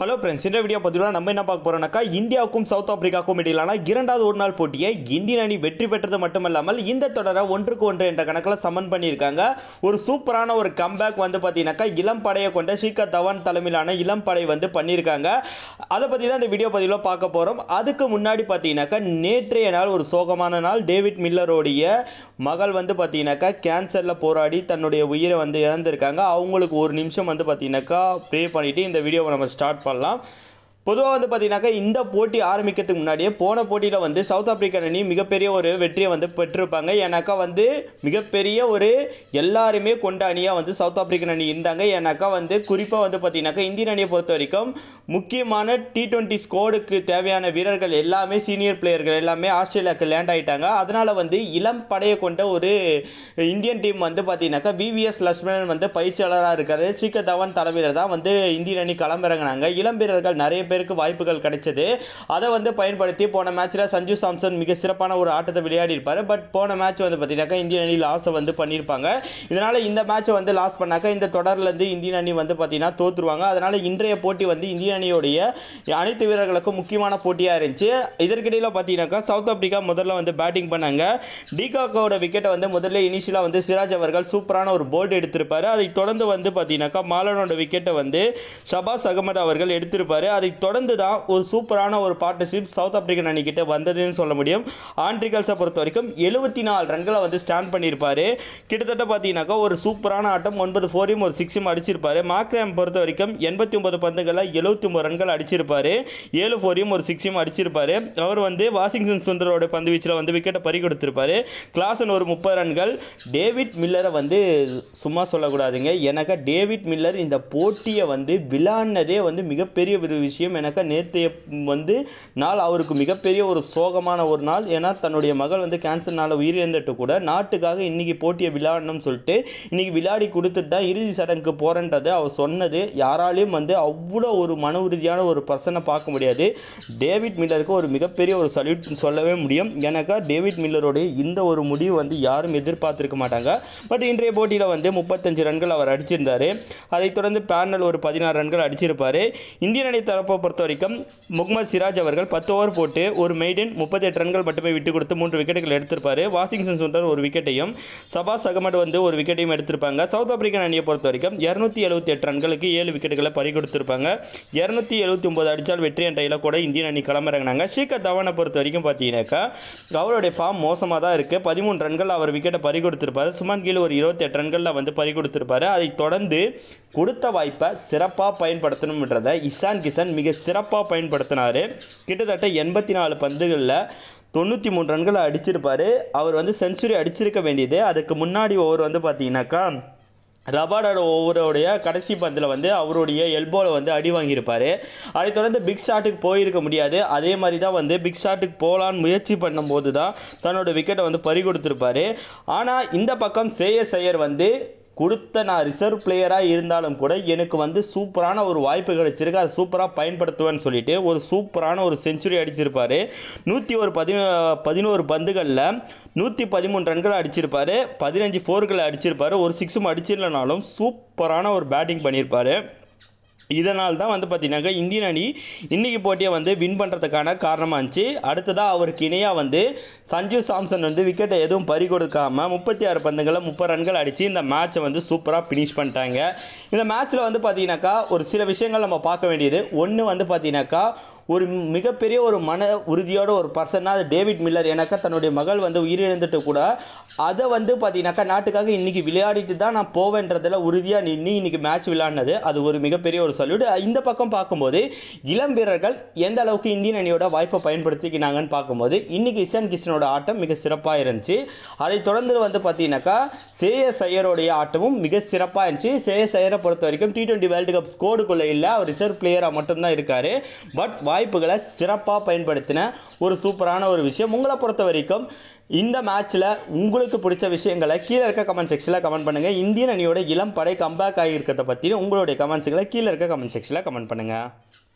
hello friends இந்த video பார்த்தீங்கன்னா நம்ம என்ன பார்க்க போகிறோம்னாக்கா இந்தியாவுக்கும் சவுத் ஆப்பிரிக்காவுக்கும் இடையிலான இரண்டாவது ஒரு நாள் போட்டியை இந்தியன் அணி வெற்றி பெற்றது மட்டுமல்லாமல் இந்த தொடரை ஒன்றுக்கு ஒன்று என்ற கணக்கில் சமன் பண்ணியிருக்காங்க ஒரு சூப்பரான ஒரு கம்பேக் வந்து பார்த்தீங்கன்னாக்கா இளம் படையை கொண்ட ஸ்ரீகர் தவான் தலைமையிலான இளம் படை வந்து பண்ணியிருக்காங்க அதை பற்றி தான் இந்த வீடியோ பதிவில் பார்க்க போகிறோம் அதுக்கு முன்னாடி பார்த்தீங்கன்னாக்கா நேற்றைய நாள் ஒரு சோகமான நாள் டேவிட் மில்லரோடைய மகள் வந்து பார்த்தீங்கன்னாக்கா கேன்சரில் போராடி தன்னுடைய உயிரை வந்து இழந்திருக்காங்க அவங்களுக்கு ஒரு நிமிஷம் வந்து பார்த்தீங்கன்னாக்கா ப்ரே பண்ணிவிட்டு இந்த வீடியோவை நம்ம ஸ்டார்ட் பண்ணலாம் பொதுவாக வந்து பார்த்தீங்கன்னாக்கா இந்த போட்டி ஆரம்பிக்கிறதுக்கு முன்னாடியே போன போட்டியில் வந்து சவுத் ஆப்பிரிக்கன் அணி மிகப்பெரிய ஒரு வெற்றியை வந்து பெற்றிருப்பாங்க ஏன்னாக்கா வந்து மிகப்பெரிய ஒரு எல்லாருமே கொண்ட அணியாக வந்து சவுத் ஆப்பிரிக்கன் அணி இருந்தாங்க ஏன்னாக்கா வந்து குறிப்பாக வந்து பார்த்தீங்கன்னாக்கா இந்தியன் அணியை பொறுத்த வரைக்கும் முக்கியமான டி ட்வெண்ட்டி ஸ்கோடுக்கு தேவையான வீரர்கள் எல்லாமே சீனியர் பிளேயர்கள் எல்லாமே ஆஸ்திரேலியாவுக்கு லேண்ட் ஆகிட்டாங்க அதனால் வந்து இளம் படையை கொண்ட ஒரு இந்தியன் டீம் வந்து பார்த்தீங்கன்னாக்கா விவிஎஸ் லக்ஷ்மணன் வந்து பயிற்சியாளராக இருக்கிறது சீக்க தவன் தலைமையில் தான் வந்து இந்தியன் அணி களமிறங்கினாங்க இளம் வீரர்கள் நிறைய பேர் பேருக்கு வாய்ப்புகள் கிடைச்சது அதை வந்து பயன்படுத்தி போன மேட்ச்சில் சஞ்சு சாம்சன் மிக சிறப்பான ஒரு ஆட்டத்தை விளையாடி இருப்பார் பட் போன மேட்ச் வந்து பார்த்தீங்கன்னாக்கா இந்தியன் அணி லாஸை வந்து பண்ணியிருப்பாங்க இதனால் இந்த மேட்ச்சை வந்து லாஸ் பண்ணாக்கா இந்த தொடர்லேருந்து இந்தியன் அணி வந்து பார்த்தீங்கன்னா தோற்றுருவாங்க அதனால் இன்றைய போட்டி வந்து இந்திய அணியோடைய அனைத்து வீரர்களுக்கும் முக்கியமான போட்டியாக இருந்துச்சு இதற்கிடையில் பார்த்தீங்கன்னாக்கா சவுத் ஆப்பிரிக்கா முதல்ல வந்து பேட்டிங் பண்ணாங்க டிகாக்கோட விக்கெட்டை வந்து முதல்ல இனிஷியலாக வந்து சிராஜ் அவர்கள் சூப்பரான ஒரு போல்டு எடுத்திருப்பார் அதை தொடர்ந்து வந்து பார்த்தீங்கன்னாக்கா மாலனோட விக்கெட்டை வந்து சபாஸ் அகமது அவர்கள் எடுத்திருப்பார் அதை தொடர்ந்து தான் ஒரு சூப்பரான ஒரு பார்ட்னர்ஷிப் சவுத் ஆப்பிரிக்கன் அணிக்கிட்ட வந்ததுன்னு சொல்ல முடியும் ஆண்ட்ரிகல்ஸை பொறுத்த வரைக்கும் எழுபத்தி நாலு ரன்களை வந்து ஸ்டாண்ட் பண்ணியிருப்பார் கிட்டத்தட்ட பார்த்தீங்கன்னாக்கா ஒரு சூப்பரான ஆட்டம் ஒன்பது ஃபோரையும் ஒரு சிக்ஸும் அடிச்சிருப்பார் மாக்ரேம் பொறுத்த வரைக்கும் எண்பத்தி ஒன்பது பந்துகளில் எழுபத்தி ஒன்பது ரன்கள் அடிச்சிருப்பார் ஏழு ஃபோரையும் ஒரு சிக்ஸையும் அடிச்சிருப்பார் அவர் வந்து வாஷிங்டன் சுந்தரோட பந்து வீச்சில் வந்து விக்கெட்டை பறி கொடுத்துருப்பாரு கிளாசன் ஒரு முப்பது ரன்கள் டேவிட் மில்லரை வந்து சும்மா சொல்லக்கூடாதுங்க எனக்கு டேவிட் மில்லர் இந்த போட்டியை வந்து விளாடினதே வந்து மிகப்பெரிய ஒரு விஷயம் முடியும் எனக்கு நேற்றைய வந்து நாள் அவருக்கு மிகப்பெரிய ஒரு சோகமான ஒரு நாள் ஏன்னா தன்னுடைய மகள் வந்து கேன்சர்னால் உயிரிழந்துட்டு கூட நாட்டுக்காக இன்றைக்கி போட்டியை விளையாடணும்னு சொல்லிட்டு இன்றைக்கி விளையாடி கொடுத்துட்டு தான் இறுதி சடங்குக்கு போகிறேன்றதை அவர் சொன்னது யாராலையும் வந்து அவ்வளோ ஒரு மன உறுதியான ஒரு பர்சனை பார்க்க முடியாது டேவிட் மில்லருக்கு ஒரு மிகப்பெரிய ஒரு சல்யூட் சொல்லவே முடியும் எனக்கா டேவிட் மில்லருடைய இந்த ஒரு முடிவு வந்து யாரும் எதிர்பார்த்துருக்க மாட்டாங்க பட் இன்றைய போட்டியில் வந்து முப்பத்தஞ்சு ரன்கள் அவர் அடிச்சிருந்தார் அதைத் தொடர்ந்து பேனல் ஒரு பதினாறு ரன்கள் அடிச்சிருப்பார் இந்திய அணி தரப்பு இந்தியாவை பொறுத்த வரைக்கும் முகமது சிராஜ் அவர்கள் பத்து ஓவர் போட்டு ஒரு மெய்டன் முப்பத்தெட்டு ரன்கள் மட்டுமே விட்டு கொடுத்து மூன்று விக்கெட்டுகள் எடுத்திருப்பார் வாஷிங்டன் சுண்டர் ஒரு விக்கெட்டையும் சபாஸ் அகமட் வந்து ஒரு விக்கெட்டையும் எடுத்திருப்பாங்க சவுத் ஆப்பிரிக்கன் அணியை பொறுத்த வரைக்கும் இரநூத்தி எழுபத்தி எட்டு ரன்களுக்கு ஏழு விக்கெட்டுகளை பறி கொடுத்துருப்பாங்க இரநூத்தி எழுபத்தி ஒன்பது அடித்தால் வெற்றி என்ற இல கூட இந்தியன் அணி கிளம்புறாங்க ஷீகர் தவானை பொறுத்த வரைக்கும் பார்த்தீங்கன்னாக்கா அவருடைய ஃபார்ம் மோசமாக தான் இருக்குது பதிமூணு ரன்கள் அவர் விக்கெட்டை பறி கொடுத்துருப்பார் சுமான் கீழ் ஒரு இருபத்தி எட்டு ரன்களில் வந்து பறி கொடுத்துருப்பார் அதை தொடர்ந்து கொடுத்த வாய்ப்பை சிறப்பாக பயன்படுத்தணும்ன்றதை இசான் கிசன் மிக மிக சிறப்பாக பயன்படுத்தினார் கிட்டத்தட்ட எண்பத்தி நாலு பந்துகளில் தொண்ணூற்றி மூணு ரன்களை அடிச்சிருப்பார் அவர் வந்து செஞ்சுரி அடிச்சிருக்க வேண்டியது அதுக்கு முன்னாடி ஓவர் வந்து பார்த்தீங்கன்னாக்கா ரபாடோட ஓவரோடைய கடைசி பந்தில் வந்து அவருடைய எல்போவில் வந்து அடி வாங்கியிருப்பார் அதை தொடர்ந்து பிக் ஷாட்டுக்கு போயிருக்க முடியாது அதே மாதிரி தான் வந்து பிக் ஷாட்டுக்கு போகலான்னு முயற்சி பண்ணும்போது தான் தன்னோட விக்கெட்டை வந்து பறி கொடுத்துருப்பாரு ஆனால் இந்த பக்கம் சேயஸ் ஐயர் வந்து கொடுத்த நான் ரிசர்வ் பிளேயராக இருந்தாலும் கூட எனக்கு வந்து சூப்பரான ஒரு வாய்ப்பு கிடைச்சிருக்கு அதை சூப்பராக பயன்படுத்துவேன்னு சொல்லிட்டு ஒரு சூப்பரான ஒரு செஞ்சுரி அடிச்சிருப்பார் நூற்றி ஒரு பதினோ பதினோரு பந்துகளில் நூற்றி பதிமூணு ரன்கள் அடிச்சிருப்பார் பதினஞ்சு ஃபோர்களை அடிச்சிருப்பார் ஒரு சிக்ஸும் அடிச்சிடலனாலும் சூப்பரான ஒரு பேட்டிங் பண்ணியிருப்பார் இதனால் தான் வந்து பார்த்தீங்கன்னாக்கா இந்தியன் அணி இன்றைக்கி போட்டியை வந்து வின் பண்ணுறதுக்கான காரணமாக இருந்துச்சு அடுத்ததாக அவருக்கு இணையாக வந்து சஞ்சு சாம்சன் வந்து விக்கெட்டை எதுவும் பறி கொடுக்காமல் முப்பத்தி ஆறு பந்துகளை முப்பது ரன்கள் அடித்து இந்த மேட்ச்சை வந்து சூப்பராக ஃபினிஷ் பண்ணிட்டாங்க இந்த மேட்ச்சில் வந்து பார்த்தீங்கன்னாக்கா ஒரு சில விஷயங்கள் நம்ம பார்க்க வேண்டியது ஒன்று வந்து பார்த்தீங்கன்னாக்கா ஒரு மிகப்பெரிய ஒரு மன உறுதியோட ஒரு பர்சனாக அது டேவிட் மில்லர் எனக்கு தன்னுடைய மகள் வந்து உயிரிழந்துட்டு கூட அதை வந்து பார்த்தீங்கன்னாக்கா நாட்டுக்காக இன்றைக்கி விளையாடிட்டு தான் நான் போவேன்றதில் உறுதியாக நின்று இன்றைக்கி மேட்ச் விளையாடினது அது ஒரு மிகப்பெரிய ஒரு சொல்யூட் இந்த பக்கம் பார்க்கும்போது இளம் வீரர்கள் எந்த அளவுக்கு இந்தியன் அணியோட வாய்ப்பை பயன்படுத்திக்கினாங்கன்னு பார்க்கும்போது இன்றைக்கி இஷான் கிஷனோட ஆட்டம் மிக சிறப்பாக இருந்துச்சு அதை தொடர்ந்து வந்து பார்த்தீங்கன்னாக்கா சேயஸ் ஐயரோடைய ஆட்டமும் மிக சிறப்பாக இருந்துச்சு சேயஸ் ஐயரை பொறுத்த வரைக்கும் டி டுவெண்ட்டி வேர்ல்டு கப் ஸ்கோடுக்குள்ளே இல்லை அவர் ரிசர்வ் பிளேயராக மட்டும்தான் இருக்கார் பட் வாய்ப்புகளை சிறப்பாக பயன்படுத்தின ஒரு சூப்பரான ஒரு விஷயம் உங்களை பொறுத்த வரைக்கும் இந்த மேட்ச்சில் உங்களுக்கு பிடிச்ச விஷயங்களை கீழே இருக்க கமெண்ட் செக்ஷனில் கமெண்ட் பண்ணுங்கள் இந்தியன் அணியோட இளம் படை கம்பேக் ஆகியிருக்கிறத பற்றியும் உங்களுடைய கமெண்ட்ஸுகளை கீழே இருக்க கமெண்ட் செக்ஷனில் கமெண்ட் பண்ணுங்கள்